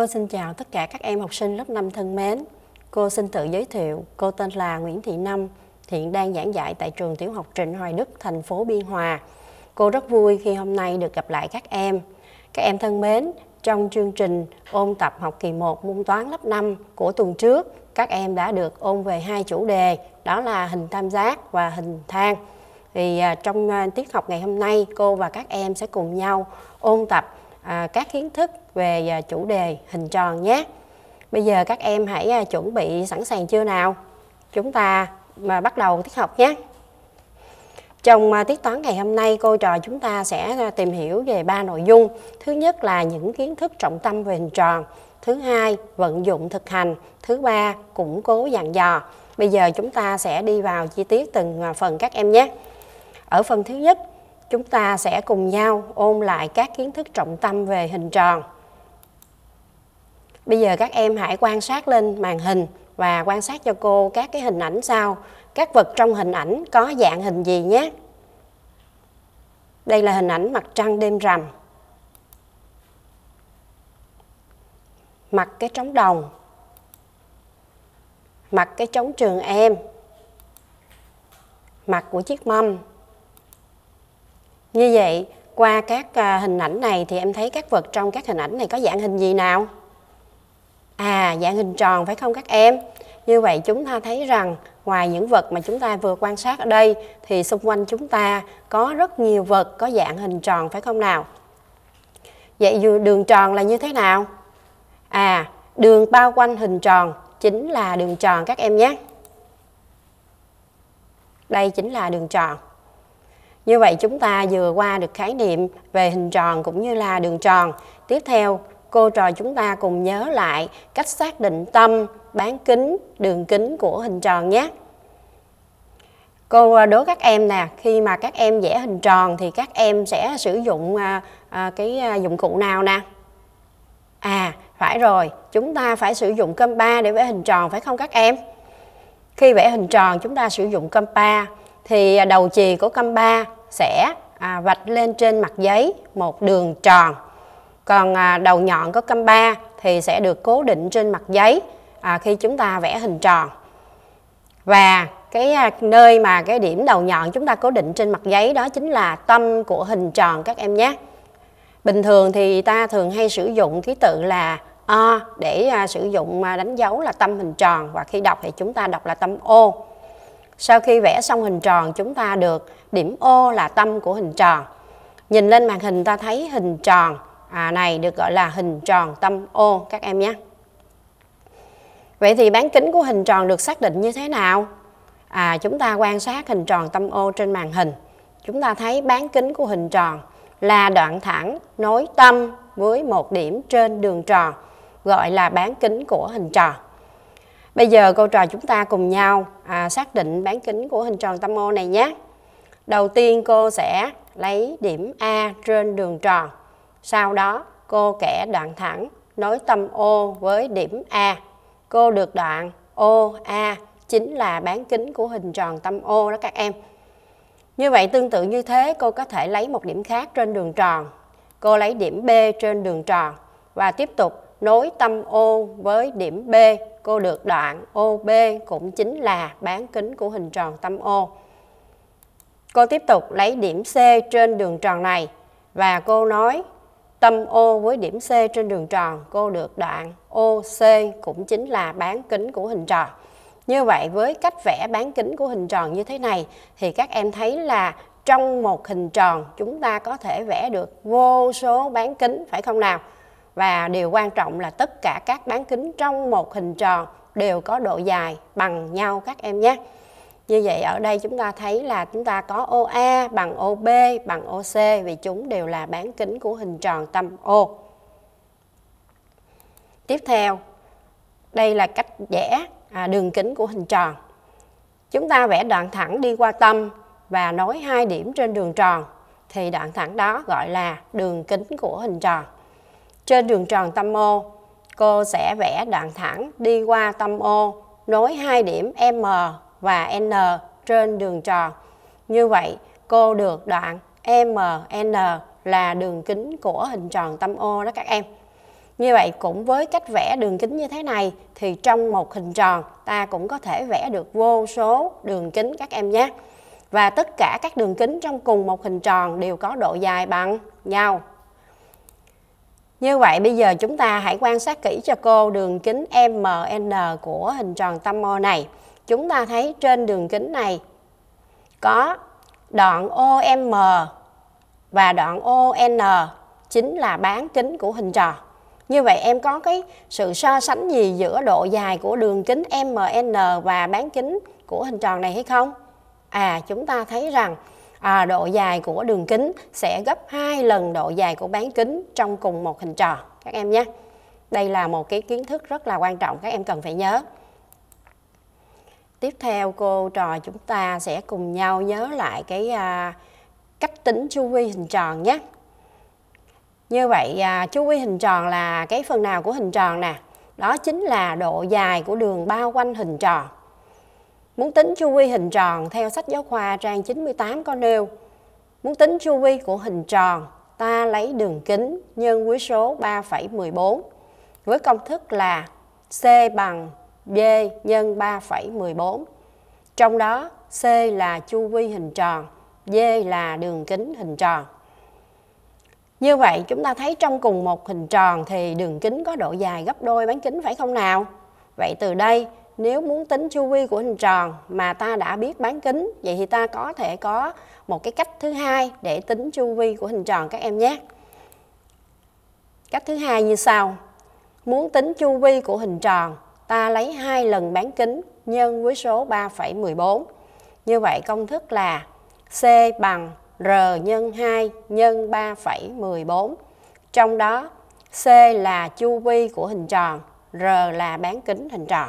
Cô xin chào tất cả các em học sinh lớp 5 thân mến. Cô xin tự giới thiệu, cô tên là Nguyễn Thị Năm, hiện đang giảng dạy tại trường tiểu học Trịnh Hoài Đức, thành phố Biên Hòa. Cô rất vui khi hôm nay được gặp lại các em. Các em thân mến, trong chương trình ôn tập học kỳ 1 môn toán lớp 5 của tuần trước, các em đã được ôn về hai chủ đề, đó là hình tam giác và hình thang. Thì à, trong à, tiết học ngày hôm nay, cô và các em sẽ cùng nhau ôn tập à, các kiến thức về à, chủ đề hình tròn nhé bây giờ các em hãy à, chuẩn bị sẵn sàng chưa nào chúng ta mà bắt đầu tiết học nhé trong à, tiết toán ngày hôm nay, cô trò chúng ta sẽ à, tìm hiểu về ba nội dung. Thứ nhất là những kiến thức trọng tâm về hình tròn. Thứ hai, vận dụng thực hành. Thứ ba, củng cố dàn dò. Bây giờ chúng ta sẽ đi vào chi tiết từng à, phần các em nhé. Ở phần thứ nhất, chúng ta sẽ cùng nhau ôn lại các kiến thức trọng tâm về hình tròn. Bây giờ các em hãy quan sát lên màn hình và quan sát cho cô các cái hình ảnh sau. Các vật trong hình ảnh có dạng hình gì nhé. Đây là hình ảnh mặt trăng đêm rằm. Mặt cái trống đồng. Mặt cái trống trường em. Mặt của chiếc mâm như vậy, qua các à, hình ảnh này thì em thấy các vật trong các hình ảnh này có dạng hình gì nào? À, dạng hình tròn phải không các em? Như vậy chúng ta thấy rằng ngoài những vật mà chúng ta vừa quan sát ở đây thì xung quanh chúng ta có rất nhiều vật có dạng hình tròn phải không nào? Vậy đường tròn là như thế nào? À, đường bao quanh hình tròn chính là đường tròn các em nhé. Đây chính là đường tròn. Như vậy chúng ta vừa qua được khái niệm về hình tròn cũng như là đường tròn. Tiếp theo, cô trò chúng ta cùng nhớ lại cách xác định tâm, bán kính, đường kính của hình tròn nhé. Cô à, đố các em nè, khi mà các em vẽ hình tròn thì các em sẽ sử dụng à, à, cái à, dụng cụ nào nè? À, phải rồi, chúng ta phải sử dụng compa để vẽ hình tròn phải không các em? Khi vẽ hình tròn chúng ta sử dụng compa thì à, đầu chì của căm ba sẽ à, vạch lên trên mặt giấy một đường tròn còn à, đầu nhọn của căm ba thì sẽ được cố định trên mặt giấy à, khi chúng ta vẽ hình tròn và cái à, nơi mà cái điểm đầu nhọn chúng ta cố định trên mặt giấy đó chính là tâm của hình tròn các em nhé bình thường thì ta thường hay sử dụng ký tự là o để à, sử dụng à, đánh dấu là tâm hình tròn và khi đọc thì chúng ta đọc là tâm ô sau khi vẽ xong hình tròn chúng ta được điểm O là tâm của hình tròn. Nhìn lên màn hình ta thấy hình tròn à, này được gọi là hình tròn tâm O các em nhé. Vậy thì bán kính của hình tròn được xác định như thế nào? À, chúng ta quan sát hình tròn tâm O trên màn hình. Chúng ta thấy bán kính của hình tròn là đoạn thẳng nối tâm với một điểm trên đường tròn gọi là bán kính của hình tròn. Bây giờ cô trò chúng ta cùng nhau à, xác định bán kính của hình tròn tâm O này nhé. Đầu tiên cô sẽ lấy điểm A trên đường tròn. Sau đó cô kẻ đoạn thẳng nối tâm O với điểm A. Cô được đoạn OA chính là bán kính của hình tròn tâm O đó các em. Như vậy tương tự như thế cô có thể lấy một điểm khác trên đường tròn. Cô lấy điểm B trên đường tròn và tiếp tục nối tâm O với điểm B, cô được đoạn OB cũng chính là bán kính của hình tròn tâm O. Cô tiếp tục lấy điểm C trên đường tròn này và cô nói tâm O với điểm C trên đường tròn, cô được đoạn OC cũng chính là bán kính của hình tròn. Như vậy với cách vẽ bán kính của hình tròn như thế này thì các em thấy là trong một hình tròn chúng ta có thể vẽ được vô số bán kính phải không nào? và điều quan trọng là tất cả các bán kính trong một hình tròn đều có độ dài bằng nhau các em nhé. Như vậy ở đây chúng ta thấy là chúng ta có OA bằng OB bằng OC vì chúng đều là bán kính của hình tròn tâm O. Tiếp theo, đây là cách vẽ à, đường kính của hình tròn. Chúng ta vẽ đoạn thẳng đi qua tâm và nối hai điểm trên đường tròn thì đoạn thẳng đó gọi là đường kính của hình tròn. Trên đường tròn tâm O, cô sẽ vẽ đoạn thẳng đi qua tâm O, nối hai điểm M và N trên đường tròn. Như vậy, cô được đoạn MN là đường kính của hình tròn tâm O đó các em. Như vậy cũng với cách vẽ đường kính như thế này thì trong một hình tròn ta cũng có thể vẽ được vô số đường kính các em nhé. Và tất cả các đường kính trong cùng một hình tròn đều có độ dài bằng nhau. Như vậy bây giờ chúng ta hãy quan sát kỹ cho cô đường kính MN của hình tròn tâm O này. Chúng ta thấy trên đường kính này có đoạn OM và đoạn ON chính là bán kính của hình tròn. Như vậy em có cái sự so sánh gì giữa độ dài của đường kính MN và bán kính của hình tròn này hay không? À chúng ta thấy rằng à, độ dài của đường kính sẽ gấp 2 lần độ dài của bán kính trong cùng một hình tròn các em nhé. Đây là một cái kiến thức rất là quan trọng các em cần phải nhớ. Tiếp theo cô trò chúng ta sẽ cùng nhau nhớ lại cái à, cách tính chu vi hình tròn nhé. Như vậy à, chu vi hình tròn là cái phần nào của hình tròn nè? Đó chính là độ dài của đường bao quanh hình tròn Muốn tính chu vi hình tròn theo sách giáo khoa trang 98 có nêu. Muốn tính chu vi của hình tròn, ta lấy đường kính nhân quý số 3,14 với công thức là C bằng B nhân 3,14. Trong đó, C là chu vi hình tròn, D là đường kính hình tròn. Như vậy chúng ta thấy trong cùng một hình tròn thì đường kính có độ dài gấp đôi bán kính phải không nào? Vậy từ đây nếu muốn tính chu vi của hình tròn mà ta đã biết bán kính vậy thì ta có thể có một cái cách thứ hai để tính chu vi của hình tròn các em nhé cách thứ hai như sau muốn tính chu vi của hình tròn ta lấy hai lần bán kính nhân với số 3,14 như vậy công thức là C bằng R nhân 2 nhân 3,14 trong đó C là chu vi của hình tròn R là bán kính hình tròn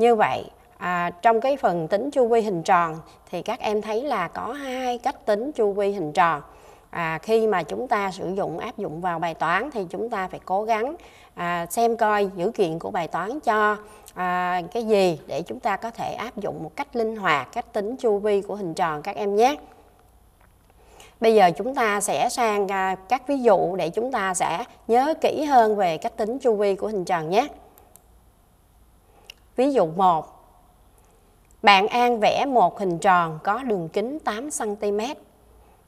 như vậy à, trong cái phần tính chu vi hình tròn thì các em thấy là có hai cách tính chu vi hình tròn. À, khi mà chúng ta sử dụng áp dụng vào bài toán thì chúng ta phải cố gắng à, xem coi dữ kiện của bài toán cho à, cái gì để chúng ta có thể áp dụng một cách linh hoạt cách tính chu vi của hình tròn các em nhé. Bây giờ chúng ta sẽ sang à, các ví dụ để chúng ta sẽ nhớ kỹ hơn về cách tính chu vi của hình tròn nhé. Ví dụ 1. Bạn An vẽ một hình tròn có đường kính 8 cm.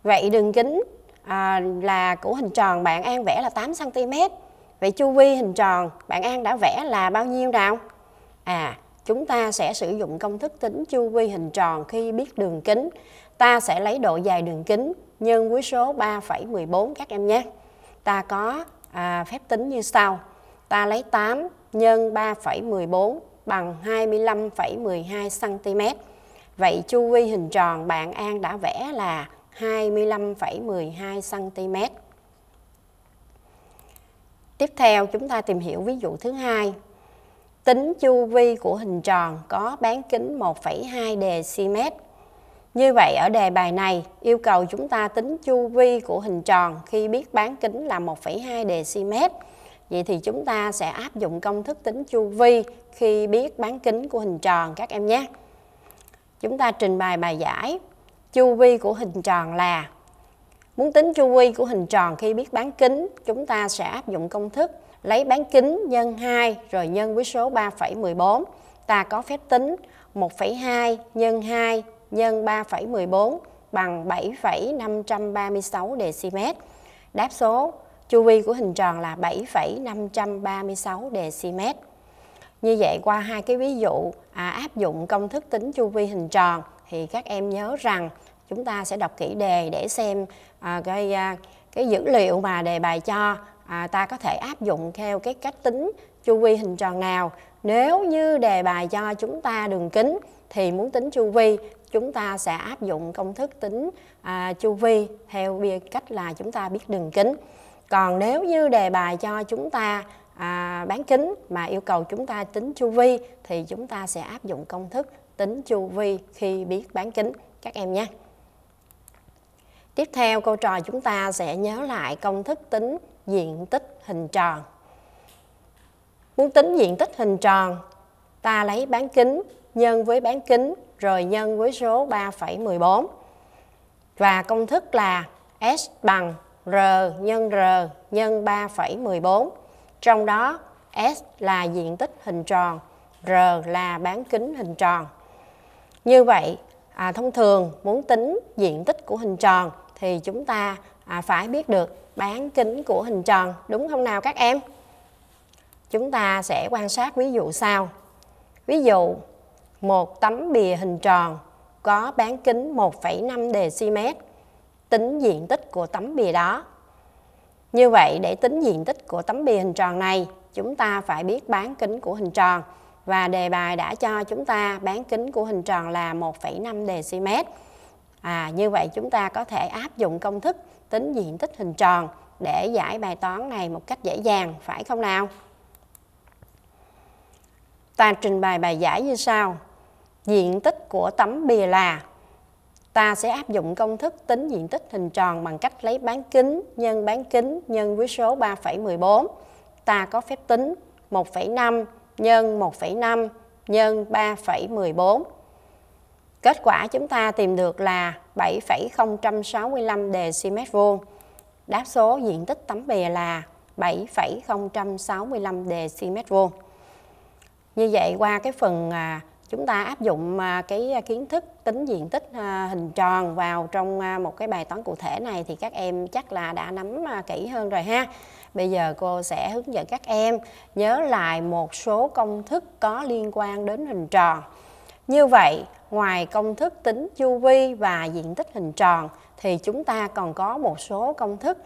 Vậy đường kính à, là của hình tròn bạn An vẽ là 8 cm. Vậy chu vi hình tròn bạn An đã vẽ là bao nhiêu nào? À, chúng ta sẽ sử dụng công thức tính chu vi hình tròn khi biết đường kính. Ta sẽ lấy độ dài đường kính nhân với số 3,14 các em nhé. Ta có à, phép tính như sau. Ta lấy 8 nhân 3,14 bằng 25,12 cm. Vậy chu vi hình tròn bạn An đã vẽ là 25,12 cm. Tiếp theo chúng ta tìm hiểu ví dụ thứ hai. Tính chu vi của hình tròn có bán kính 1,2 dm. Như vậy ở đề bài này yêu cầu chúng ta tính chu vi của hình tròn khi biết bán kính là 1,2 dm Vậy thì chúng ta sẽ áp dụng công thức tính chu vi khi biết bán kính của hình tròn các em nhé. Chúng ta trình bày bài giải chu vi của hình tròn là Muốn tính chu vi của hình tròn khi biết bán kính, chúng ta sẽ áp dụng công thức lấy bán kính nhân 2 rồi nhân với số 3,14. Ta có phép tính 1,2 nhân 2 nhân 3,14 bằng 7,536 decimet. Đáp số chu vi của hình tròn là 7,536 decimet. Như vậy qua hai cái ví dụ à, áp dụng công thức tính chu vi hình tròn thì các em nhớ rằng chúng ta sẽ đọc kỹ đề để xem à, cái à, cái dữ liệu mà đề bài cho à, ta có thể áp dụng theo cái cách tính chu vi hình tròn nào. Nếu như đề bài cho chúng ta đường kính thì muốn tính chu vi chúng ta sẽ áp dụng công thức tính à, chu vi theo cách là chúng ta biết đường kính còn nếu như đề bài cho chúng ta à, bán kính mà yêu cầu chúng ta tính chu vi thì chúng ta sẽ áp dụng công thức tính chu vi khi biết bán kính các em nhé tiếp theo câu trò chúng ta sẽ nhớ lại công thức tính diện tích hình tròn muốn tính diện tích hình tròn ta lấy bán kính nhân với bán kính rồi nhân với số 3,14 và công thức là S bằng R nhân R nhân 3,14. Trong đó S là diện tích hình tròn, R là bán kính hình tròn. Như vậy, à, thông thường muốn tính diện tích của hình tròn thì chúng ta à, phải biết được bán kính của hình tròn, đúng không nào các em? Chúng ta sẽ quan sát ví dụ sau. Ví dụ, một tấm bìa hình tròn có bán kính 1,5 decimet tính diện tích của tấm bìa đó. Như vậy để tính diện tích của tấm bìa hình tròn này, chúng ta phải biết bán kính của hình tròn và đề bài đã cho chúng ta bán kính của hình tròn là 1,5 dm. À, như vậy chúng ta có thể áp dụng công thức tính diện tích hình tròn để giải bài toán này một cách dễ dàng, phải không nào? Ta trình bày bài giải như sau. Diện tích của tấm bìa là ta sẽ áp dụng công thức tính diện tích hình tròn bằng cách lấy bán kính nhân bán kính nhân với số 3,14. Ta có phép tính 1,5 nhân 1,5 nhân 3,14. Kết quả chúng ta tìm được là 7,065 decimet vuông. Đáp số diện tích tấm bìa là 7,065 decimet vuông. Như vậy qua cái phần à, chúng ta áp dụng à, cái à, kiến thức tính diện tích à, hình tròn vào trong một cái bài toán cụ thể này thì các em chắc là đã nắm kỹ hơn rồi ha. Bây giờ cô sẽ hướng dẫn các em nhớ lại một số công thức có liên quan đến hình tròn. Như vậy, ngoài công thức tính chu vi và diện tích hình tròn thì chúng ta còn có một số công thức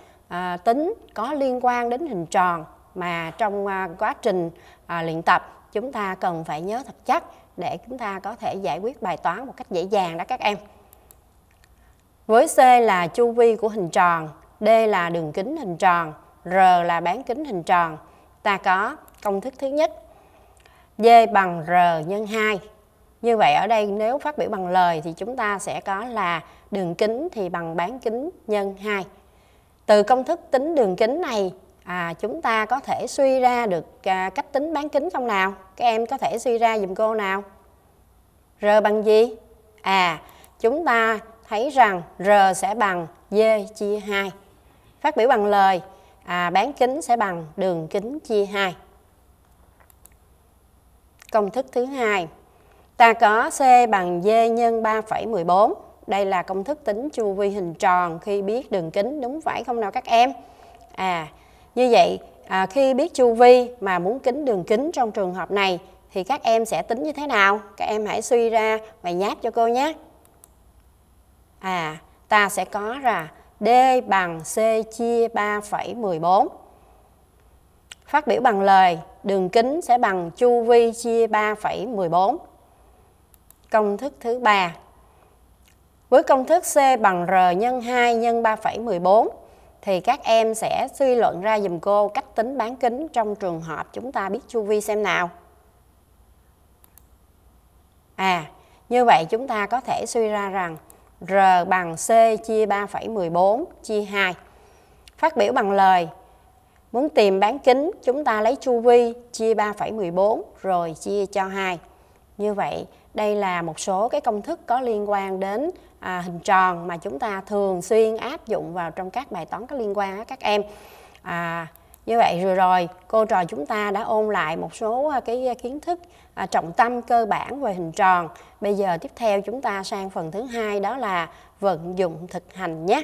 tính có liên quan đến hình tròn mà trong quá trình luyện tập chúng ta cần phải nhớ thật chắc để chúng ta có thể giải quyết bài toán một cách dễ dàng đó các em. Với C là chu vi của hình tròn, D là đường kính hình tròn, R là bán kính hình tròn. Ta có công thức thứ nhất. D bằng R nhân 2. Như vậy ở đây nếu phát biểu bằng lời thì chúng ta sẽ có là đường kính thì bằng bán kính nhân 2. Từ công thức tính đường kính này à, chúng ta có thể suy ra được à, cách tính bán kính không nào các em có thể suy ra dùm cô nào r bằng gì à chúng ta thấy rằng r sẽ bằng d chia 2 phát biểu bằng lời à, bán kính sẽ bằng đường kính chia 2 công thức thứ hai ta có c bằng d nhân 3,14 đây là công thức tính chu vi hình tròn khi biết đường kính đúng phải không nào các em à như vậy à, khi biết chu vi mà muốn kính đường kính trong trường hợp này thì các em sẽ tính như thế nào? Các em hãy suy ra và nháp cho cô nhé. À, ta sẽ có là D bằng C chia 3,14. Phát biểu bằng lời, đường kính sẽ bằng chu vi chia 3,14. Công thức thứ ba Với công thức C bằng R nhân 2 nhân 3,14 thì các em sẽ suy luận ra dùm cô cách tính bán kính trong trường hợp chúng ta biết chu vi xem nào. À, như vậy chúng ta có thể suy ra rằng R bằng C chia 3,14 chia 2. Phát biểu bằng lời, muốn tìm bán kính chúng ta lấy chu vi chia 3,14 rồi chia cho 2. Như vậy, đây là một số cái công thức có liên quan đến à, hình tròn mà chúng ta thường xuyên áp dụng vào trong các bài toán có liên quan á các em à, như vậy rồi rồi cô trò chúng ta đã ôn lại một số à, cái kiến thức à, trọng tâm cơ bản về hình tròn bây giờ tiếp theo chúng ta sang phần thứ hai đó là vận dụng thực hành nhé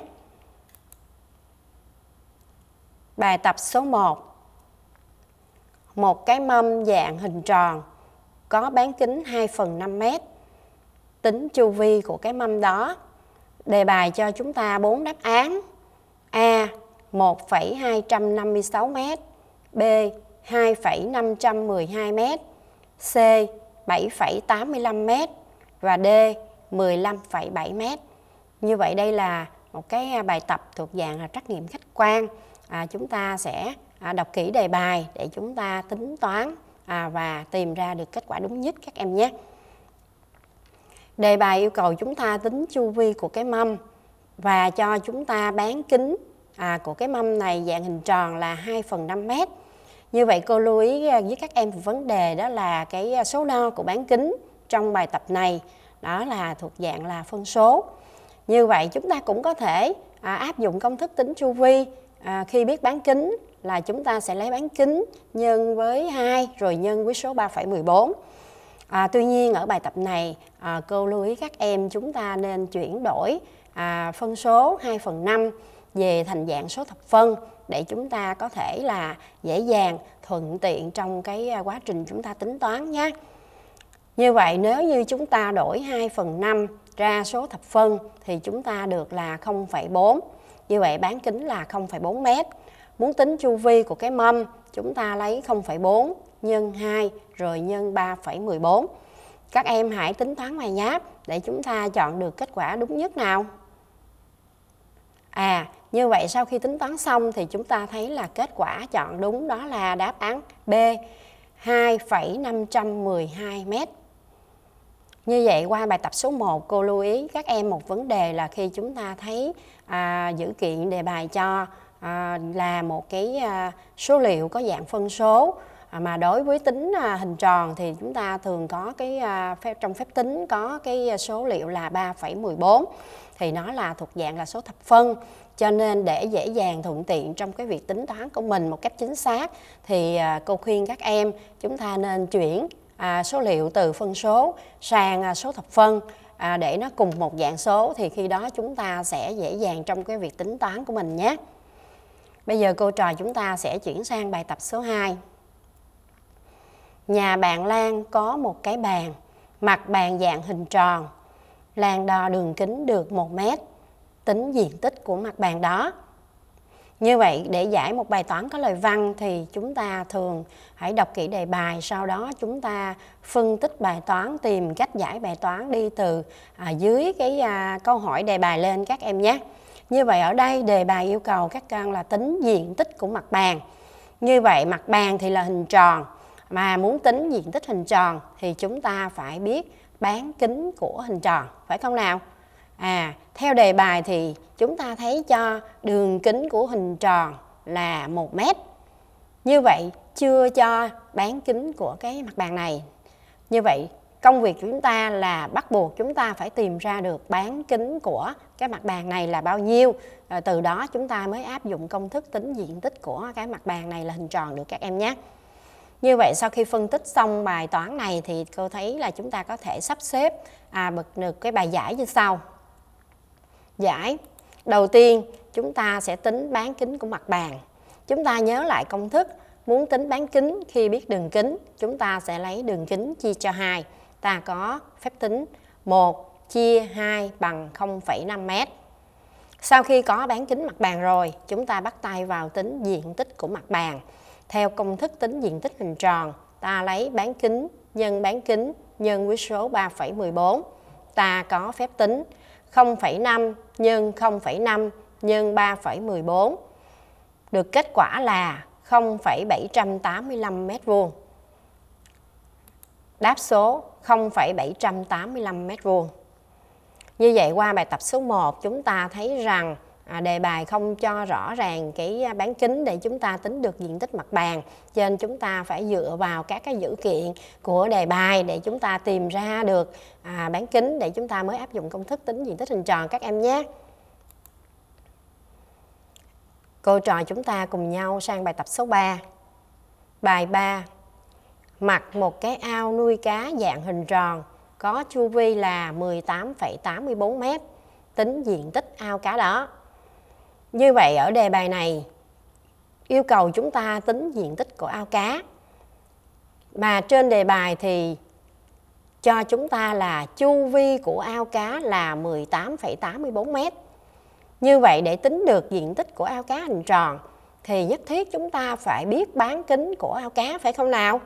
bài tập số 1 một cái mâm dạng hình tròn có bán kính 2 phần 5 mét tính chu vi của cái mâm đó. Đề bài cho chúng ta bốn đáp án. A. 1,256 m, B. 2,512 m, C. 7,85 m và D. 15,7 m. Như vậy đây là một cái à, bài tập thuộc dạng là trắc nghiệm khách quan. À, chúng ta sẽ à, đọc kỹ đề bài để chúng ta tính toán à, và tìm ra được kết quả đúng nhất các em nhé. Đề bài yêu cầu chúng ta tính chu vi của cái mâm và cho chúng ta bán kính à, của cái mâm này dạng hình tròn là 2 phần 5 mét. Như vậy cô lưu ý à, với các em vấn đề đó là cái à, số đo của bán kính trong bài tập này đó là thuộc dạng là phân số. Như vậy chúng ta cũng có thể à, áp dụng công thức tính chu vi à, khi biết bán kính là chúng ta sẽ lấy bán kính nhân với 2 rồi nhân với số 3,14. À, tuy nhiên ở bài tập này à, cô lưu ý các em chúng ta nên chuyển đổi à, phân số 2 phần 5 về thành dạng số thập phân để chúng ta có thể là dễ dàng thuận tiện trong cái à, quá trình chúng ta tính toán nhé. Như vậy nếu như chúng ta đổi 2 phần 5 ra số thập phân thì chúng ta được là 0,4. Như vậy bán kính là 0,4 mét. Muốn tính chu vi của cái mâm chúng ta lấy 0,4 nhân 2 rồi nhân 3,14. Các em hãy tính toán ngoài nhé để chúng ta chọn được kết quả đúng nhất nào. À, như vậy sau khi tính toán xong thì chúng ta thấy là kết quả chọn đúng đó là đáp án B 2,512 m. Như vậy qua bài tập số 1 cô lưu ý các em một vấn đề là khi chúng ta thấy à, dữ kiện đề bài cho À, là một cái à, số liệu có dạng phân số à, mà đối với tính hình tròn thì chúng ta thường có cái phép trong phép tính có cái số liệu là 3,14 thì nó là thuộc dạng là số thập phân cho nên để dễ dàng thuận tiện trong cái việc tính toán của mình một cách chính xác thì cô khuyên các em chúng ta nên chuyển số liệu từ phân số sang số thập phân để nó cùng một dạng số thì khi đó chúng ta sẽ dễ dàng trong cái việc tính toán của mình nhé. Bây giờ cô trò chúng ta sẽ chuyển sang bài tập số 2. Nhà bạn Lan có một cái bàn, mặt bàn dạng hình tròn. Lan đo đường kính được 1 mét, tính diện tích của mặt bàn đó. Như vậy để giải một bài toán có lời văn thì chúng ta thường hãy đọc kỹ đề bài, sau đó chúng ta phân tích bài toán, tìm cách giải bài toán đi từ à, dưới cái à, câu hỏi đề bài lên các em nhé. Như vậy ở đây đề bài yêu cầu các con là tính diện tích của mặt bàn. Như vậy mặt bàn thì là hình tròn mà muốn tính diện tích hình tròn thì chúng ta phải biết bán kính của hình tròn phải không nào? À, theo đề bài thì chúng ta thấy cho đường kính của hình tròn là 1 mét. Như vậy chưa cho bán kính của cái mặt bàn này. Như vậy công việc của chúng ta là bắt buộc chúng ta phải tìm ra được bán kính của cái mặt bàn này là bao nhiêu à, từ đó chúng ta mới áp dụng công thức tính diện tích của cái mặt bàn này là hình tròn được các em nhé như vậy sau khi phân tích xong bài toán này thì cô thấy là chúng ta có thể sắp xếp à, bật được cái bài giải như sau giải đầu tiên chúng ta sẽ tính bán kính của mặt bàn chúng ta nhớ lại công thức muốn tính bán kính khi biết đường kính chúng ta sẽ lấy đường kính chia cho hai ta có phép tính 1 chia 2 bằng 0,5m. Sau khi có bán kính mặt bàn rồi, chúng ta bắt tay vào tính diện tích của mặt bàn. Theo công thức tính diện tích hình tròn, ta lấy bán kính nhân bán kính nhân quý số 3,14. Ta có phép tính 0,5 nhân 0,5 nhân 3,14. Được kết quả là 0,785 m vuông. Đáp số 0,785 m2. Như vậy qua bài tập số 1 chúng ta thấy rằng à, đề bài không cho rõ ràng cái à, bán kính để chúng ta tính được diện tích mặt bàn cho nên chúng ta phải dựa vào các cái dữ kiện của đề bài để chúng ta tìm ra được à, bán kính để chúng ta mới áp dụng công thức tính diện tích hình tròn các em nhé Cô trò chúng ta cùng nhau sang bài tập số 3 Bài 3 mặt một cái ao nuôi cá dạng hình tròn có chu vi là 18,84 m tính diện tích ao cá đó. Như vậy ở đề bài này yêu cầu chúng ta tính diện tích của ao cá. Mà trên đề bài thì cho chúng ta là chu vi của ao cá là 18,84 m. Như vậy để tính được diện tích của ao cá hình tròn thì nhất thiết chúng ta phải biết bán kính của ao cá phải không nào?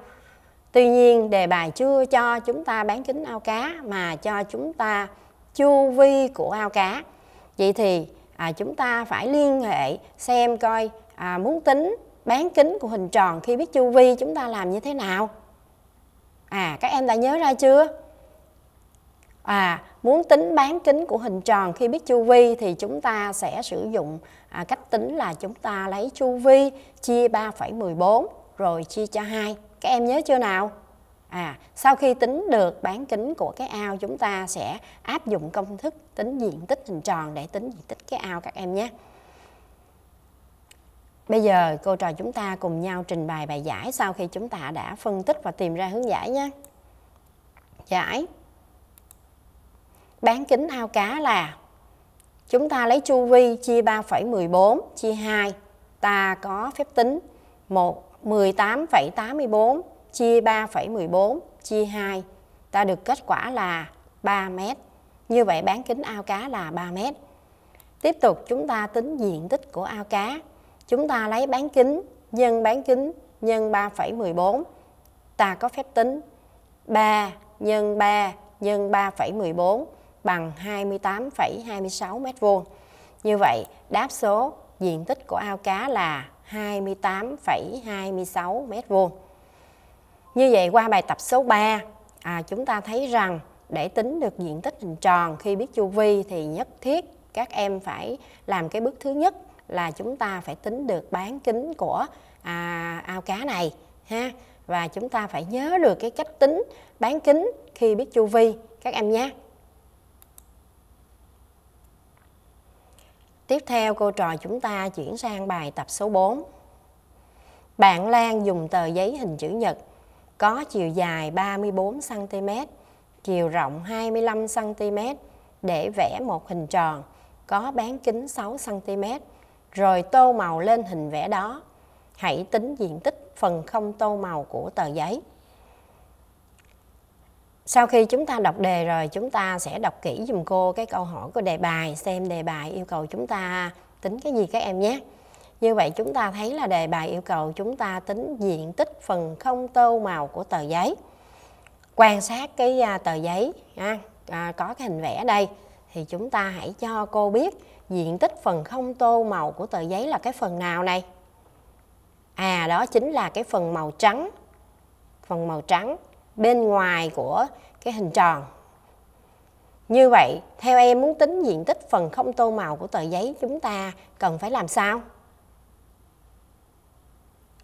tuy nhiên đề bài chưa cho chúng ta bán kính ao cá mà cho chúng ta chu vi của ao cá vậy thì à, chúng ta phải liên hệ xem coi à, muốn tính bán kính của hình tròn khi biết chu vi chúng ta làm như thế nào à các em đã nhớ ra chưa à muốn tính bán kính của hình tròn khi biết chu vi thì chúng ta sẽ sử dụng à, cách tính là chúng ta lấy chu vi chia 3,14 rồi chia cho 2 các em nhớ chưa nào à sau khi tính được bán kính của cái ao chúng ta sẽ áp dụng công thức tính diện tích hình tròn để tính diện tích cái ao các em nhé Bây giờ cô trò chúng ta cùng nhau trình bày bài giải sau khi chúng ta đã phân tích và tìm ra hướng giải nhé. Giải Bán kính ao cá là Chúng ta lấy chu vi chia 3,14 chia 2 Ta có phép tính 1 18,84 chia 3,14 chia 2 ta được kết quả là 3 mét. Như vậy bán kính ao cá là 3 mét. Tiếp tục chúng ta tính diện tích của ao cá. Chúng ta lấy bán kính nhân bán kính nhân 3,14. Ta có phép tính 3 nhân 3 nhân 3,14 bằng 28,26 m2. Như vậy, đáp số diện tích của ao cá là 28,26 m2. Như vậy qua bài tập số 3, à, chúng ta thấy rằng để tính được diện tích hình tròn khi biết chu vi thì nhất thiết các em phải làm cái bước thứ nhất là chúng ta phải tính được bán kính của à, ao cá này ha và chúng ta phải nhớ được cái cách tính bán kính khi biết chu vi các em nhé Tiếp theo cô trò chúng ta chuyển sang bài tập số 4. Bạn Lan dùng tờ giấy hình chữ nhật có chiều dài 34cm, chiều rộng 25cm để vẽ một hình tròn có bán kính 6cm rồi tô màu lên hình vẽ đó. Hãy tính diện tích phần không tô màu của tờ giấy sau khi chúng ta đọc đề rồi chúng ta sẽ đọc kỹ dùm cô cái câu hỏi của đề bài xem đề bài yêu cầu chúng ta tính cái gì các em nhé như vậy chúng ta thấy là đề bài yêu cầu chúng ta tính diện tích phần không tô màu của tờ giấy quan sát cái à, tờ giấy à, à, có cái hình vẽ đây thì chúng ta hãy cho cô biết diện tích phần không tô màu của tờ giấy là cái phần nào này à đó chính là cái phần màu trắng phần màu trắng bên ngoài của cái hình tròn như vậy theo em muốn tính diện tích phần không tô màu của tờ giấy chúng ta cần phải làm sao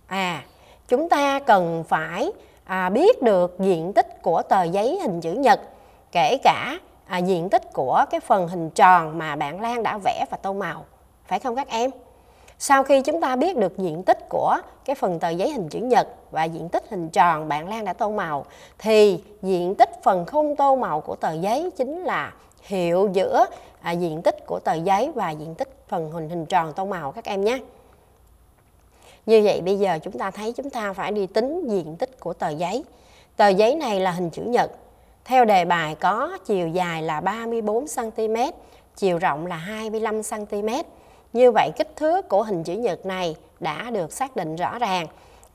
à chúng ta cần phải à, biết được diện tích của tờ giấy hình chữ nhật kể cả à, diện tích của cái phần hình tròn mà bạn Lan đã vẽ và tô màu phải không các em sau khi chúng ta biết được diện tích của cái phần tờ giấy hình chữ nhật và diện tích hình tròn bạn Lan đã tô màu thì diện tích phần không tô màu của tờ giấy chính là hiệu giữa à, diện tích của tờ giấy và diện tích phần hình hình tròn tô màu các em nhé. Như vậy bây giờ chúng ta thấy chúng ta phải đi tính diện tích của tờ giấy. Tờ giấy này là hình chữ nhật. Theo đề bài có chiều dài là 34cm, chiều rộng là 25cm như vậy kích thước của hình chữ nhật này đã được xác định rõ ràng.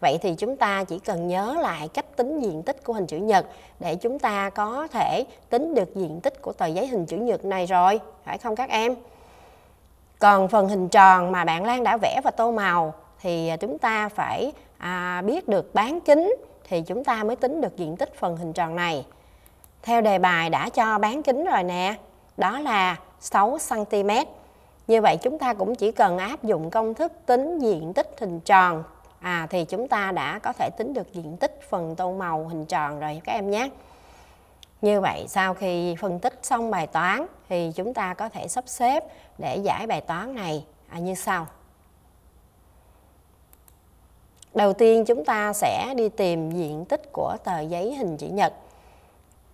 Vậy thì chúng ta chỉ cần nhớ lại cách tính diện tích của hình chữ nhật để chúng ta có thể tính được diện tích của tờ giấy hình chữ nhật này rồi, phải không các em? Còn phần hình tròn mà bạn Lan đã vẽ và tô màu thì chúng ta phải à, biết được bán kính thì chúng ta mới tính được diện tích phần hình tròn này. Theo đề bài đã cho bán kính rồi nè, đó là 6 cm. Như vậy chúng ta cũng chỉ cần áp dụng công thức tính diện tích hình tròn à, thì chúng ta đã có thể tính được diện tích phần tô màu hình tròn rồi các em nhé. Như vậy sau khi phân tích xong bài toán thì chúng ta có thể sắp xếp để giải bài toán này à, như sau. Đầu tiên chúng ta sẽ đi tìm diện tích của tờ giấy hình chữ nhật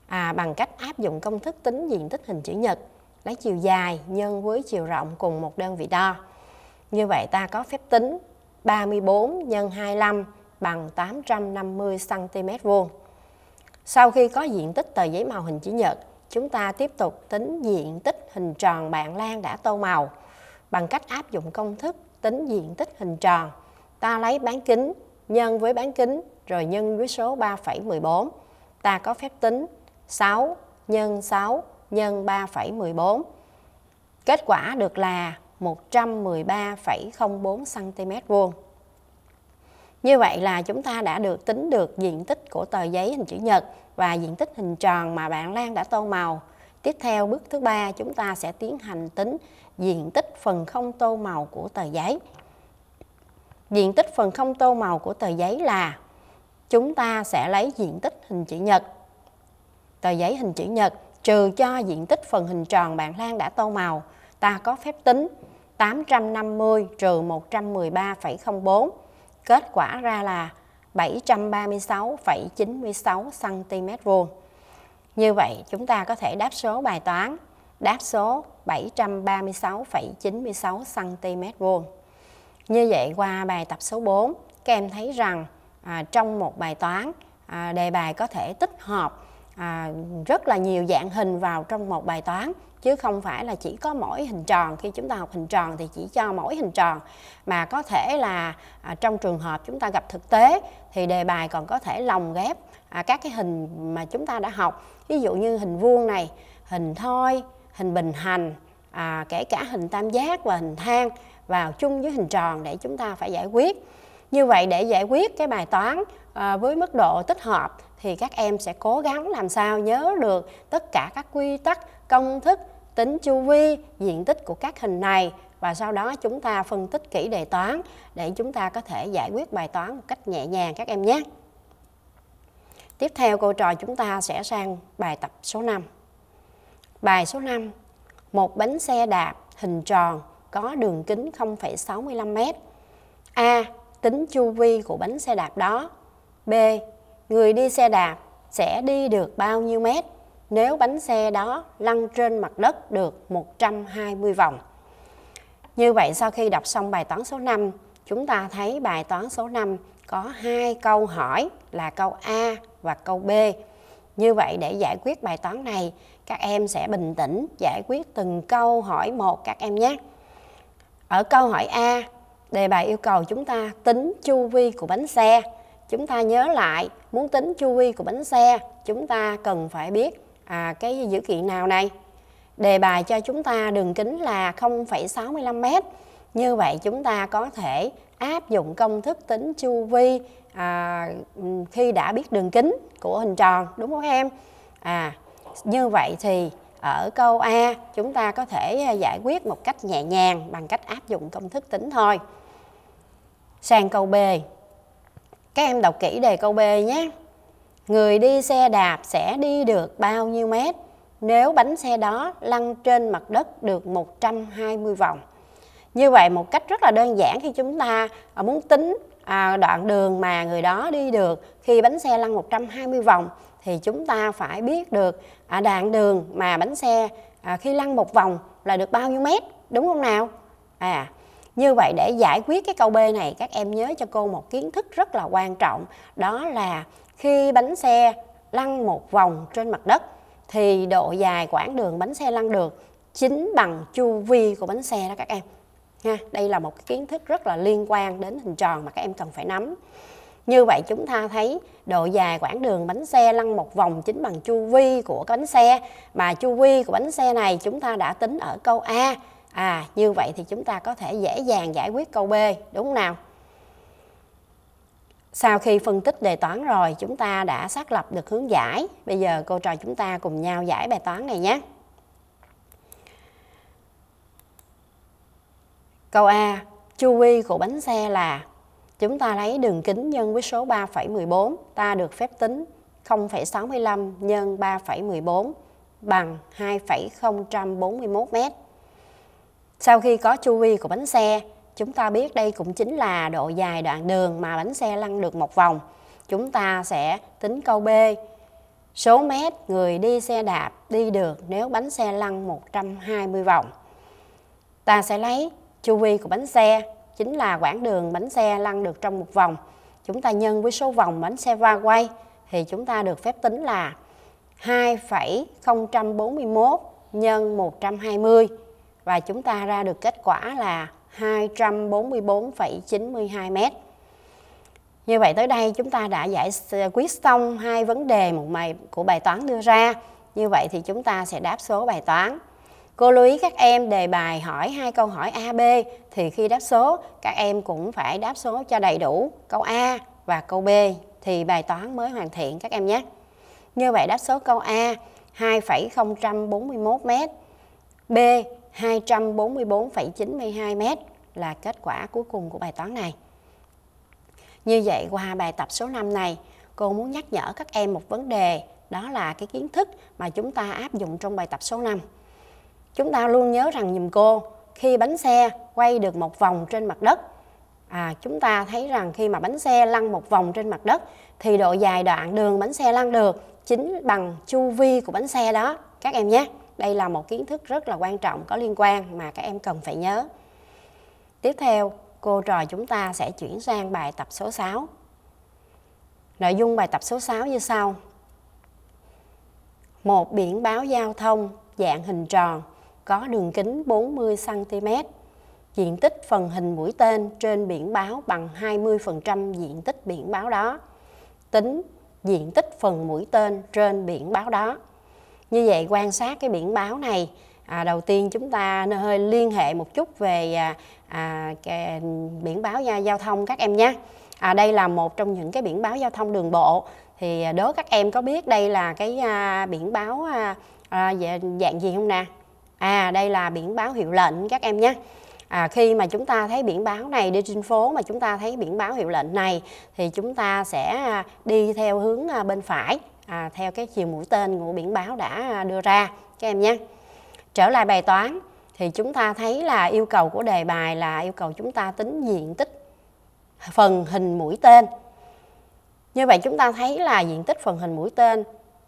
à, bằng cách áp dụng công thức tính diện tích hình chữ nhật lấy chiều dài nhân với chiều rộng cùng một đơn vị đo. Như vậy ta có phép tính 34 x 25 bằng 850 cm vuông. Sau khi có diện tích tờ giấy màu hình chữ nhật, chúng ta tiếp tục tính diện tích hình tròn bạn lan đã tô màu bằng cách áp dụng công thức tính diện tích hình tròn. Ta lấy bán kính nhân với bán kính rồi nhân với số 3,14. Ta có phép tính 6 nhân 6 nhân 3,14. Kết quả được là 113,04 cm vuông. Như vậy là chúng ta đã được tính được diện tích của tờ giấy hình chữ nhật và diện tích hình tròn mà bạn Lan đã tô màu. Tiếp theo bước thứ ba chúng ta sẽ tiến hành tính diện tích phần không tô màu của tờ giấy. Diện tích phần không tô màu của tờ giấy là chúng ta sẽ lấy diện tích hình chữ nhật. Tờ giấy hình chữ nhật trừ cho diện tích phần hình tròn bạn lan đã tô màu, ta có phép tính 850 trừ 113,04. Kết quả ra là 736,96 cm vuông. Như vậy, chúng ta có thể đáp số bài toán đáp số 736,96 cm vuông. Như vậy qua bài tập số 4, các em thấy rằng à, trong một bài toán, à, đề bài có thể tích hợp à, rất là nhiều dạng hình vào trong một bài toán chứ không phải là chỉ có mỗi hình tròn khi chúng ta học hình tròn thì chỉ cho mỗi hình tròn mà có thể là à, trong trường hợp chúng ta gặp thực tế thì đề bài còn có thể lồng ghép à, các cái hình mà chúng ta đã học ví dụ như hình vuông này hình thoi hình bình hành à, kể cả hình tam giác và hình thang vào chung với hình tròn để chúng ta phải giải quyết như vậy để giải quyết cái bài toán à, với mức độ tích hợp thì các em sẽ cố gắng làm sao nhớ được tất cả các quy tắc, công thức, tính chu vi, diện tích của các hình này và sau đó chúng ta phân tích kỹ đề toán để chúng ta có thể giải quyết bài toán một cách nhẹ nhàng các em nhé. Tiếp theo cô trò chúng ta sẽ sang bài tập số 5. Bài số 5. Một bánh xe đạp hình tròn có đường kính 0,65 m. A. Tính chu vi của bánh xe đạp đó. B người đi xe đạp sẽ đi được bao nhiêu mét nếu bánh xe đó lăn trên mặt đất được 120 vòng. Như vậy sau khi đọc xong bài toán số 5, chúng ta thấy bài toán số 5 có hai câu hỏi là câu A và câu B. Như vậy để giải quyết bài toán này, các em sẽ bình tĩnh giải quyết từng câu hỏi một các em nhé. Ở câu hỏi A, đề bài yêu cầu chúng ta tính chu vi của bánh xe. Chúng ta nhớ lại muốn tính chu vi của bánh xe chúng ta cần phải biết à, cái dữ kiện nào này đề bài cho chúng ta đường kính là 0,65 m như vậy chúng ta có thể áp dụng công thức tính chu vi à, khi đã biết đường kính của hình tròn đúng không em à như vậy thì ở câu A chúng ta có thể à, giải quyết một cách nhẹ nhàng bằng cách áp dụng công thức tính thôi sang câu B các em đọc kỹ đề câu B nhé. Người đi xe đạp sẽ đi được bao nhiêu mét nếu bánh xe đó lăn trên mặt đất được 120 vòng. Như vậy một cách rất là đơn giản khi chúng ta à, muốn tính à, đoạn đường mà người đó đi được khi bánh xe lăn 120 vòng thì chúng ta phải biết được à, đoạn đường mà bánh xe khi lăn một vòng là được bao nhiêu mét đúng không nào? À như vậy để giải quyết cái câu b này các em nhớ cho cô một kiến thức rất là quan trọng đó là khi bánh xe lăn một vòng trên mặt đất thì độ dài quãng đường bánh xe lăn được chính bằng chu vi của bánh xe đó các em ha đây là một cái kiến thức rất là liên quan đến hình tròn mà các em cần phải nắm như vậy chúng ta thấy độ dài quãng đường bánh xe lăn một vòng chính bằng chu vi của bánh xe mà chu vi của bánh xe này chúng ta đã tính ở câu a à như vậy thì chúng ta có thể dễ dàng giải quyết câu b đúng không nào sau khi phân tích đề toán rồi chúng ta đã xác lập được hướng giải bây giờ cô trò chúng ta cùng nhau giải bài toán này nhé câu a chu vi của bánh xe là chúng ta lấy đường kính nhân với số 3,14 ta được phép tính 0,65 nhân 3,14 bằng 2,041 mét. Sau khi có chu vi của bánh xe, chúng ta biết đây cũng chính là độ dài đoạn đường mà bánh xe lăn được một vòng. Chúng ta sẽ tính câu B. Số mét người đi xe đạp đi được nếu bánh xe lăn 120 vòng. Ta sẽ lấy chu vi của bánh xe chính là quãng đường bánh xe lăn được trong một vòng. Chúng ta nhân với số vòng bánh xe va quay thì chúng ta được phép tính là 2,041 nhân 120 và chúng ta ra được kết quả là 244,92 m. Như vậy tới đây chúng ta đã giải quyết xong hai vấn đề một bài của bài toán đưa ra. Như vậy thì chúng ta sẽ đáp số bài toán. Cô lưu ý các em đề bài hỏi hai câu hỏi A, B thì khi đáp số các em cũng phải đáp số cho đầy đủ câu A và câu B thì bài toán mới hoàn thiện các em nhé. Như vậy đáp số câu A 2,041m, B 244,92 m là kết quả cuối cùng của bài toán này. Như vậy qua bài tập số 5 này, cô muốn nhắc nhở các em một vấn đề, đó là cái kiến thức mà chúng ta áp dụng trong bài tập số 5. Chúng ta luôn nhớ rằng nhìn cô, khi bánh xe quay được một vòng trên mặt đất, à, chúng ta thấy rằng khi mà bánh xe lăn một vòng trên mặt đất thì độ dài đoạn đường bánh xe lăn được chính bằng chu vi của bánh xe đó các em nhé đây là một kiến thức rất là quan trọng có liên quan mà các em cần phải nhớ tiếp theo cô trò chúng ta sẽ chuyển sang bài tập số 6 nội dung bài tập số 6 như sau một biển báo giao thông dạng hình tròn có đường kính 40 cm diện tích phần hình mũi tên trên biển báo bằng 20% diện tích biển báo đó tính diện tích phần mũi tên trên biển báo đó như vậy quan sát cái biển báo này à, đầu tiên chúng ta hơi liên hệ một chút về à, à, cái biển báo giao thông các em nhé à, đây là một trong những cái biển báo giao thông đường bộ thì à, đố các em có biết đây là cái à, biển báo à, à, dạng gì không nè à đây là biển báo hiệu lệnh các em nhé à, khi mà chúng ta thấy biển báo này đi trên phố mà chúng ta thấy biển báo hiệu lệnh này thì chúng ta sẽ à, đi theo hướng à, bên phải à, theo cái chiều mũi tên của biển báo đã à, đưa ra các em nhé trở lại bài toán thì chúng ta thấy là yêu cầu của đề bài là yêu cầu chúng ta tính diện tích phần hình mũi tên như vậy chúng ta thấy là diện tích phần hình mũi tên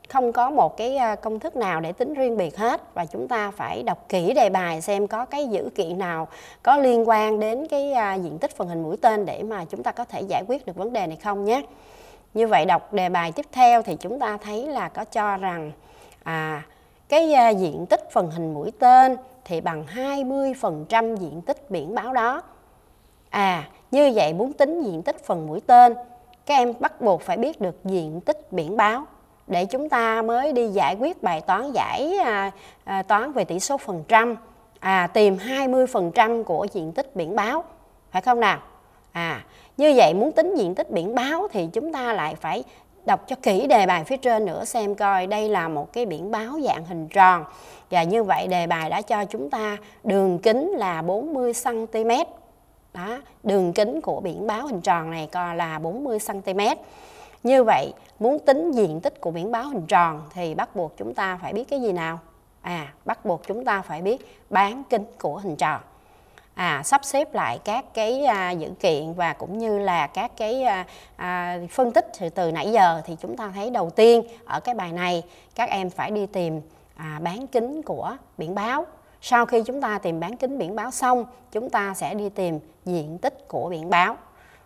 không có một cái à, công thức nào để tính riêng biệt hết và chúng ta phải đọc kỹ đề bài xem có cái dữ kiện nào có liên quan đến cái à, diện tích phần hình mũi tên để mà chúng ta có thể giải quyết được vấn đề này không nhé như vậy đọc đề bài tiếp theo thì chúng ta thấy là có cho rằng à cái uh, diện tích phần hình mũi tên thì bằng 20% diện tích biển báo đó. À, như vậy muốn tính diện tích phần mũi tên, các em bắt buộc phải biết được diện tích biển báo để chúng ta mới đi giải quyết bài toán giải à, à, toán về tỷ số phần trăm, à, tìm 20% của diện tích biển báo. Phải không nào? À, như vậy muốn tính diện tích biển báo thì chúng ta lại phải đọc cho kỹ đề bài phía trên nữa xem coi đây là một cái biển báo dạng hình tròn và như vậy đề bài đã cho chúng ta đường kính là 40 cm đó đường kính của biển báo hình tròn này coi là 40 cm như vậy muốn tính diện tích của biển báo hình tròn thì bắt buộc chúng ta phải biết cái gì nào à bắt buộc chúng ta phải biết bán kính của hình tròn à, sắp xếp lại các cái à, dữ kiện và cũng như là các cái à, à, phân tích từ từ nãy giờ thì chúng ta thấy đầu tiên ở cái bài này các em phải đi tìm à, bán kính của biển báo sau khi chúng ta tìm bán kính biển báo xong chúng ta sẽ đi tìm diện tích của biển báo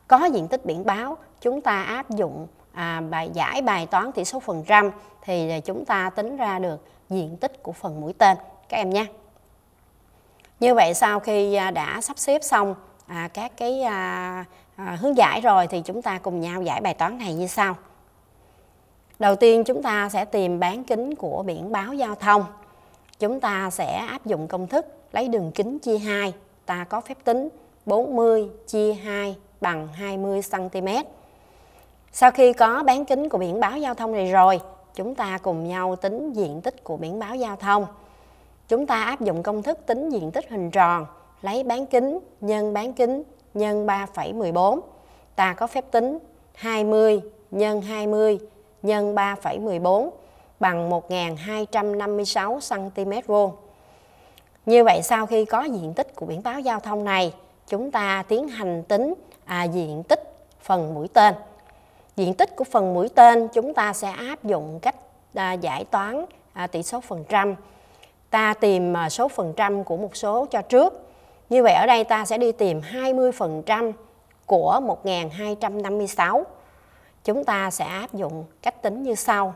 có diện tích biển báo chúng ta áp dụng à, bài giải bài toán tỷ số phần trăm thì à, chúng ta tính ra được diện tích của phần mũi tên các em nhé như vậy sau khi à, đã sắp xếp xong à, các cái à, hướng giải rồi thì chúng ta cùng nhau giải bài toán này như sau đầu tiên chúng ta sẽ tìm bán kính của biển báo giao thông chúng ta sẽ áp dụng công thức lấy đường kính chia 2 ta có phép tính 40 chia 2 bằng 20 cm sau khi có bán kính của biển báo giao thông này rồi chúng ta cùng nhau tính diện tích của biển báo giao thông chúng ta áp dụng công thức tính diện tích hình tròn lấy bán kính nhân bán kính nhân 3,14 ta có phép tính 20 nhân 20 nhân 3,14 bằng 1256 cm vuông. Như vậy sau khi có diện tích của biển báo giao thông này, chúng ta tiến hành tính à, diện tích phần mũi tên. Diện tích của phần mũi tên chúng ta sẽ áp dụng cách à, giải toán à, tỷ số phần trăm ta tìm à, số phần trăm của một số cho trước. Như vậy ở đây ta sẽ đi tìm 20% của 1256. Chúng ta sẽ áp dụng cách tính như sau.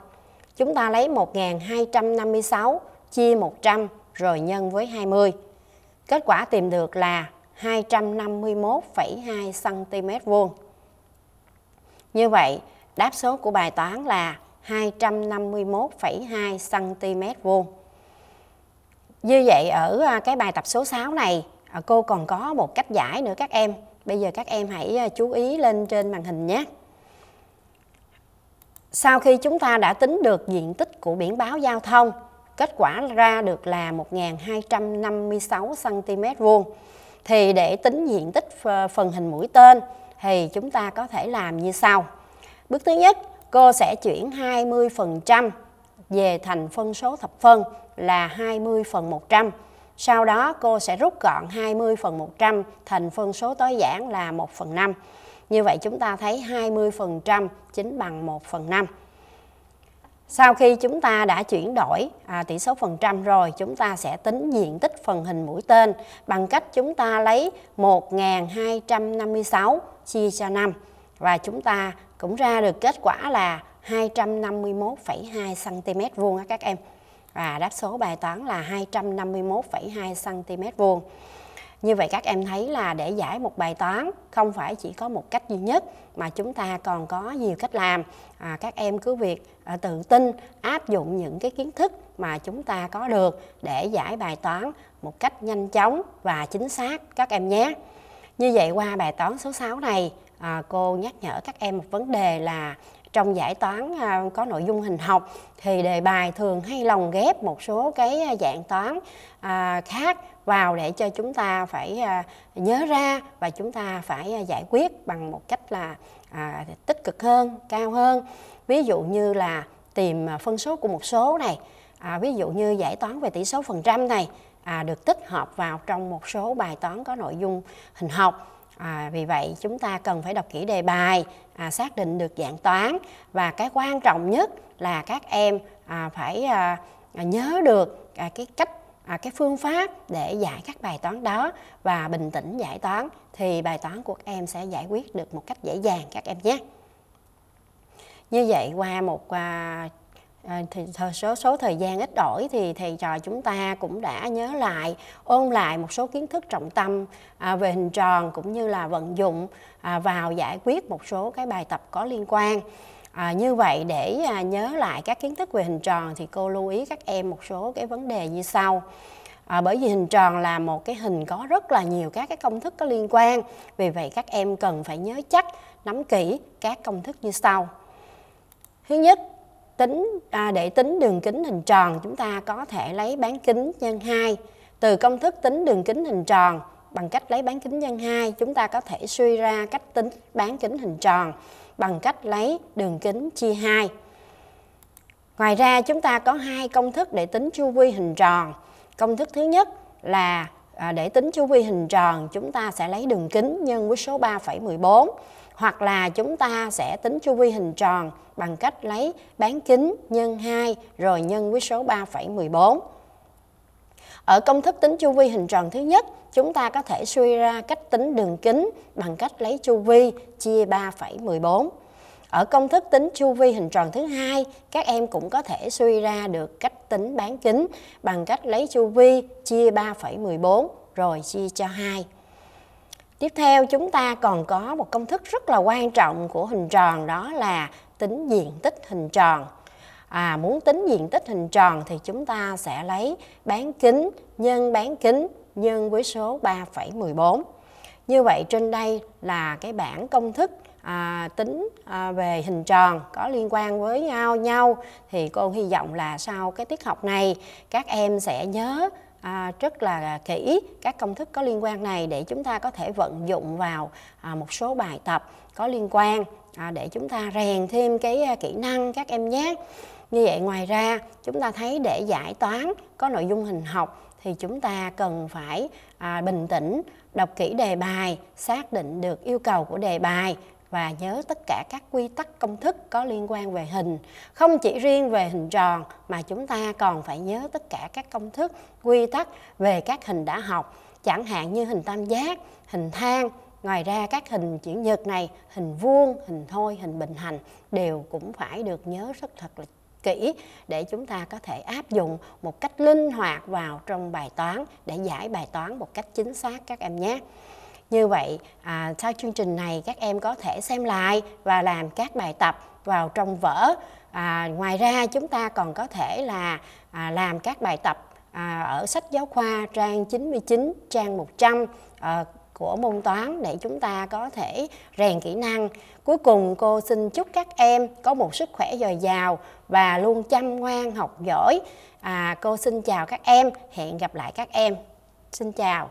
Chúng ta lấy 1256 chia 100 rồi nhân với 20. Kết quả tìm được là 251,2 cm vuông. Như vậy, đáp số của bài toán là 251,2 cm vuông. Như vậy ở à, cái bài tập số 6 này à, cô còn có một cách giải nữa các em. Bây giờ các em hãy à, chú ý lên trên màn hình nhé. Sau khi chúng ta đã tính được diện tích của biển báo giao thông, kết quả ra được là 1256 cm vuông. Thì để tính diện tích phần hình mũi tên thì chúng ta có thể làm như sau. Bước thứ nhất, cô sẽ chuyển 20% về thành phân số thập phân là 20 phần 100. Sau đó cô sẽ rút gọn 20 phần 100 thành phân số tối giản là 1 phần 5. Như vậy chúng ta thấy 20% chính bằng 1 phần 5. Sau khi chúng ta đã chuyển đổi à, tỷ số phần trăm rồi, chúng ta sẽ tính diện tích phần hình mũi tên bằng cách chúng ta lấy 1256 chia cho 5 và chúng ta cũng ra được kết quả là 251,2 cm vuông các em và đáp số bài toán là 251,2 cm vuông. Như vậy các em thấy là để giải một bài toán không phải chỉ có một cách duy nhất mà chúng ta còn có nhiều cách làm. À, các em cứ việc à, tự tin áp dụng những cái kiến thức mà chúng ta có được để giải bài toán một cách nhanh chóng và chính xác các em nhé. Như vậy qua bài toán số 6 này, à, cô nhắc nhở các em một vấn đề là trong giải toán à, có nội dung hình học thì đề bài thường hay lồng ghép một số cái à, dạng toán à, khác vào để cho chúng ta phải nhớ ra và chúng ta phải giải quyết bằng một cách là tích cực hơn cao hơn ví dụ như là tìm phân số của một số này ví dụ như giải toán về tỷ số phần trăm này được tích hợp vào trong một số bài toán có nội dung hình học À, vì vậy chúng ta cần phải đọc kỹ đề bài, à, xác định được dạng toán và cái quan trọng nhất là các em à, phải à, nhớ được à, cái cách à, cái phương pháp để giải các bài toán đó và bình tĩnh giải toán thì bài toán của các em sẽ giải quyết được một cách dễ dàng các em nhé. Như vậy qua một à, À, thì số số thời gian ít đổi thì thầy trò chúng ta cũng đã nhớ lại ôn lại một số kiến thức trọng tâm à, về hình tròn cũng như là vận dụng à, vào giải quyết một số cái bài tập có liên quan à, như vậy để à, nhớ lại các kiến thức về hình tròn thì cô lưu ý các em một số cái vấn đề như sau à, bởi vì hình tròn là một cái hình có rất là nhiều các cái công thức có liên quan vì vậy các em cần phải nhớ chắc nắm kỹ các công thức như sau thứ nhất tính à, để tính đường kính hình tròn chúng ta có thể lấy bán kính nhân 2 từ công thức tính đường kính hình tròn bằng cách lấy bán kính nhân 2 chúng ta có thể suy ra cách tính bán kính hình tròn bằng cách lấy đường kính chia 2 ngoài ra chúng ta có hai công thức để tính chu vi hình tròn công thức thứ nhất là à, để tính chu vi hình tròn chúng ta sẽ lấy đường kính nhân với số 3,14 hoặc là chúng ta sẽ tính chu vi hình tròn bằng cách lấy bán kính nhân 2 rồi nhân với số 3,14. Ở công thức tính chu vi hình tròn thứ nhất, chúng ta có thể suy ra cách tính đường kính bằng cách lấy chu vi chia 3,14. Ở công thức tính chu vi hình tròn thứ hai, các em cũng có thể suy ra được cách tính bán kính bằng cách lấy chu vi chia 3,14 rồi chia cho 2 tiếp theo chúng ta còn có một công thức rất là quan trọng của hình tròn đó là tính diện tích hình tròn à, muốn tính diện tích hình tròn thì chúng ta sẽ lấy bán kính nhân bán kính nhân với số 3,14 như vậy trên đây là cái bảng công thức à, tính à, về hình tròn có liên quan với nhau nhau thì cô hy vọng là sau cái tiết học này các em sẽ nhớ à, rất là kỹ các công thức có liên quan này để chúng ta có thể vận dụng vào à, một số bài tập có liên quan à, để chúng ta rèn thêm cái à, kỹ năng các em nhé như vậy ngoài ra chúng ta thấy để giải toán có nội dung hình học thì chúng ta cần phải à, bình tĩnh đọc kỹ đề bài xác định được yêu cầu của đề bài và nhớ tất cả các quy tắc công thức có liên quan về hình không chỉ riêng về hình tròn mà chúng ta còn phải nhớ tất cả các công thức quy tắc về các hình đã học chẳng hạn như hình tam giác hình thang ngoài ra các hình chữ nhật này hình vuông hình thôi hình bình hành đều cũng phải được nhớ rất thật là kỹ để chúng ta có thể áp dụng một cách linh hoạt vào trong bài toán để giải bài toán một cách chính xác các em nhé như vậy, à, sau chương trình này các em có thể xem lại và làm các bài tập vào trong vở. À, ngoài ra chúng ta còn có thể là à, làm các bài tập à, ở sách giáo khoa trang 99, trang 100 à, ờ, của môn toán để chúng ta có thể rèn kỹ năng. Cuối cùng cô xin chúc các em có một sức khỏe dồi dào và luôn chăm ngoan học giỏi. À, cô xin chào các em, hẹn gặp lại các em. Xin chào.